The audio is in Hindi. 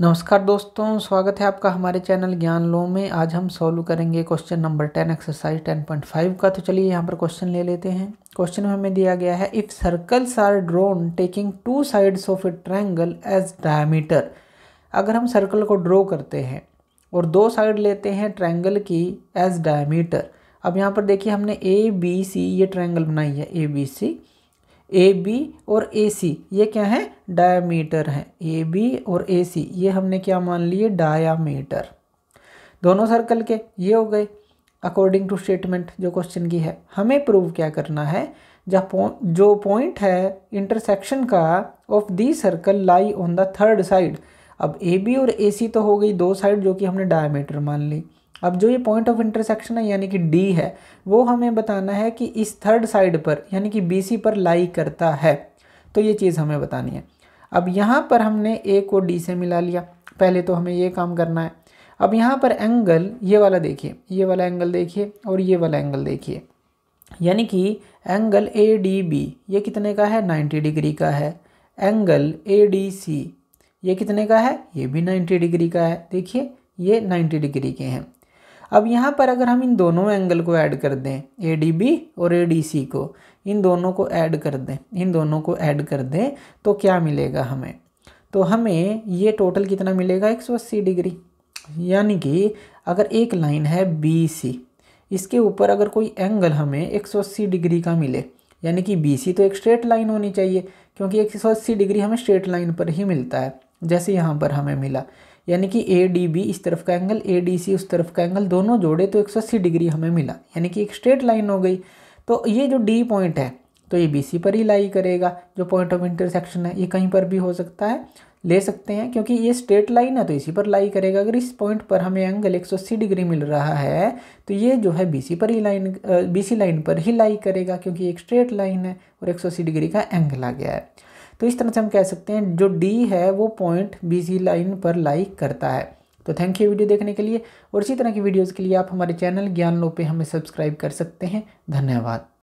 नमस्कार दोस्तों स्वागत है आपका हमारे चैनल ज्ञान लो में आज हम सॉल्व करेंगे question number ten exercise ten point five का तो चलिए यहाँ पर क्वेश्चन ले लेते हैं क्वेश्चन में हमें दिया गया है if circles are drawn taking two sides of a triangle as diameter अगर हम सर्कल को ड्रॉ करते हैं और दो साइड लेते हैं ट्रैंगल की एज डायमीटर अब यहाँ पर देखिए हमने ए बी सी ये ट्रैंगल बनाई है A B C A B और ए सी ये क्या है डायामीटर हैं ए बी और ए सी ये हमने क्या मान लिए डायामीटर दोनों सर्कल के ये हो गए अकॉर्डिंग टू स्टेटमेंट जो क्वेश्चन की है हमें प्रूव क्या करना है जब जो पॉइंट है इंटरसेक्शन का of the circle lie on the third side अब ए बी और ए सी तो हो गई दो साइड जो कि हमने डायमीटर मान ली अब जो ये पॉइंट ऑफ इंटरसेक्शन है यानी कि डी है वो हमें बताना है कि इस थर्ड साइड पर यानी कि बी सी पर लाई करता है तो ये चीज़ हमें बतानी है अब यहाँ पर हमने ए को डी से मिला लिया पहले तो हमें ये काम करना है अब यहाँ पर एंगल ये वाला देखिए ये वाला एंगल देखिए और ये वाला एंगल देखिए यानी कि एंगल ए डी बी ये कितने का है 90 डिग्री का है एंगल ए डी सी ये कितने का है ये भी 90 डिग्री का है देखिए ये 90 डिग्री के हैं अब यहाँ पर अगर हम इन दोनों एंगल को ऐड कर दें ए डी बी और ए डी सी को इन दोनों को ऐड कर दें इन दोनों को ऐड कर दें तो क्या मिलेगा हमें तो हमें ये टोटल कितना मिलेगा एक सौ अस्सी डिग्री यानी कि अगर एक लाइन है बी सी इसके ऊपर अगर कोई एंगल हमें एक सौ अस्सी डिग्री का मिले यानी कि बी सी तो एक स्ट्रेट लाइन होनी चाहिए क्योंकि एक सौ अस्सी डिग्री हमें स्ट्रेट लाइन पर ही मिलता है जैसे यहाँ पर हमें मिला यानी कि ए डी बी इस तरफ का एंगल ए डी सी उस तरफ का एंगल दोनों जोड़े तो 180 डिग्री हमें मिला यानी कि एक स्ट्रेट लाइन हो गई तो ये जो डी पॉइंट है तो ये बी सी पर ही लाई करेगा जो पॉइंट ऑफ इंटरसेक्शन है ये कहीं पर भी हो सकता है ले सकते हैं क्योंकि ये स्ट्रेट लाइन है तो इसी पर लाई करेगा अगर इस पॉइंट पर हमें एंगल 180 डिग्री मिल रहा है तो ये जो है बीसी पर ही लाइन बीसी लाइन पर ही लाई करेगा क्योंकि एक स्ट्रेट लाइन है और 180 डिग्री का एंगल आ गया है तो इस तरह से हम कह सकते हैं जो डी है वो पॉइंट बी लाइन पर लाइक करता है तो थैंक यू वीडियो देखने के लिए और इसी तरह की वीडियोज़ के लिए आप हमारे चैनल ज्ञान लो पे हमें सब्सक्राइब कर सकते हैं धन्यवाद